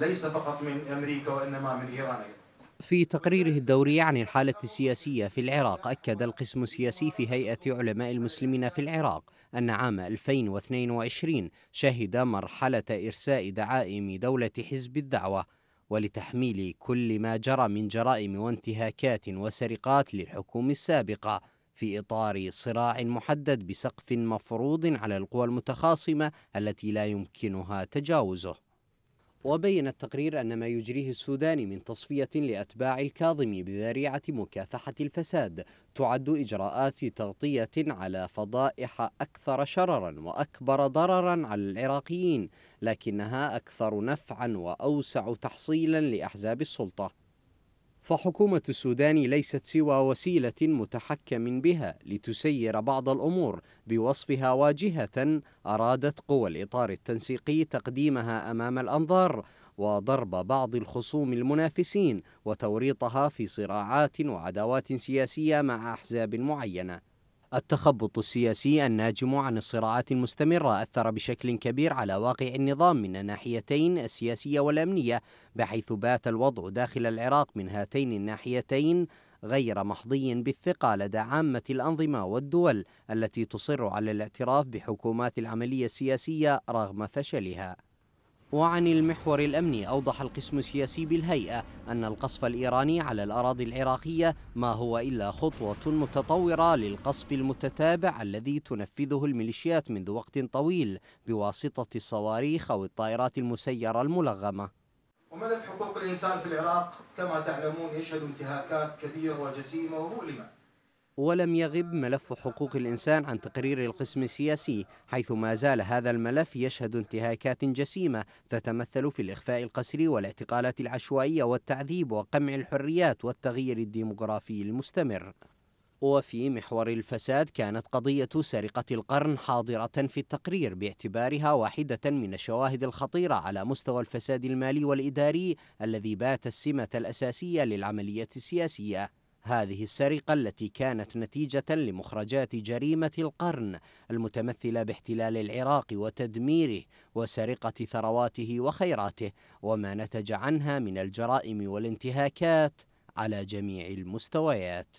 ليس فقط من أمريكا وإنما من إيران أيضا في تقريره الدوري عن يعني الحالة السياسية في العراق أكد القسم السياسي في هيئة علماء المسلمين في العراق أن عام 2022 شهد مرحلة إرساء دعائم دولة حزب الدعوة ولتحميل كل ما جرى من جرائم وانتهاكات وسرقات للحكوم السابقة في إطار صراع محدد بسقف مفروض على القوى المتخاصمة التي لا يمكنها تجاوزه وبين التقرير أن ما يجريه السودان من تصفية لأتباع الكاظمي بذريعة مكافحة الفساد تعد إجراءات تغطية على فضائح أكثر شررا وأكبر ضررا على العراقيين لكنها أكثر نفعا وأوسع تحصيلا لأحزاب السلطة فحكومة السودان ليست سوى وسيلة متحكم بها لتسير بعض الأمور بوصفها واجهة أرادت قوى الإطار التنسيقي تقديمها أمام الأنظار وضرب بعض الخصوم المنافسين وتوريطها في صراعات وعداوات سياسية مع أحزاب معينة التخبط السياسي الناجم عن الصراعات المستمرة أثر بشكل كبير على واقع النظام من الناحيتين السياسية والأمنية بحيث بات الوضع داخل العراق من هاتين الناحيتين غير محظي بالثقة لدى عامة الأنظمة والدول التي تصر على الاعتراف بحكومات العملية السياسية رغم فشلها وعن المحور الأمني أوضح القسم السياسي بالهيئة أن القصف الإيراني على الأراضي العراقية ما هو إلا خطوة متطورة للقصف المتتابع الذي تنفذه الميليشيات منذ وقت طويل بواسطة الصواريخ أو الطائرات المسيرة الملغمة وملف حقوق الإنسان في العراق كما تعلمون يشهد انتهاكات كبيرة وجسيمة ومؤلمة ولم يغب ملف حقوق الإنسان عن تقرير القسم السياسي حيث ما زال هذا الملف يشهد انتهاكات جسيمة تتمثل في الإخفاء القسري والاعتقالات العشوائية والتعذيب وقمع الحريات والتغيير الديمغرافي المستمر وفي محور الفساد كانت قضية سرقة القرن حاضرة في التقرير باعتبارها واحدة من الشواهد الخطيرة على مستوى الفساد المالي والإداري الذي بات السمة الأساسية للعملية السياسية هذه السرقة التي كانت نتيجة لمخرجات جريمة القرن المتمثلة باحتلال العراق وتدميره وسرقة ثرواته وخيراته وما نتج عنها من الجرائم والانتهاكات على جميع المستويات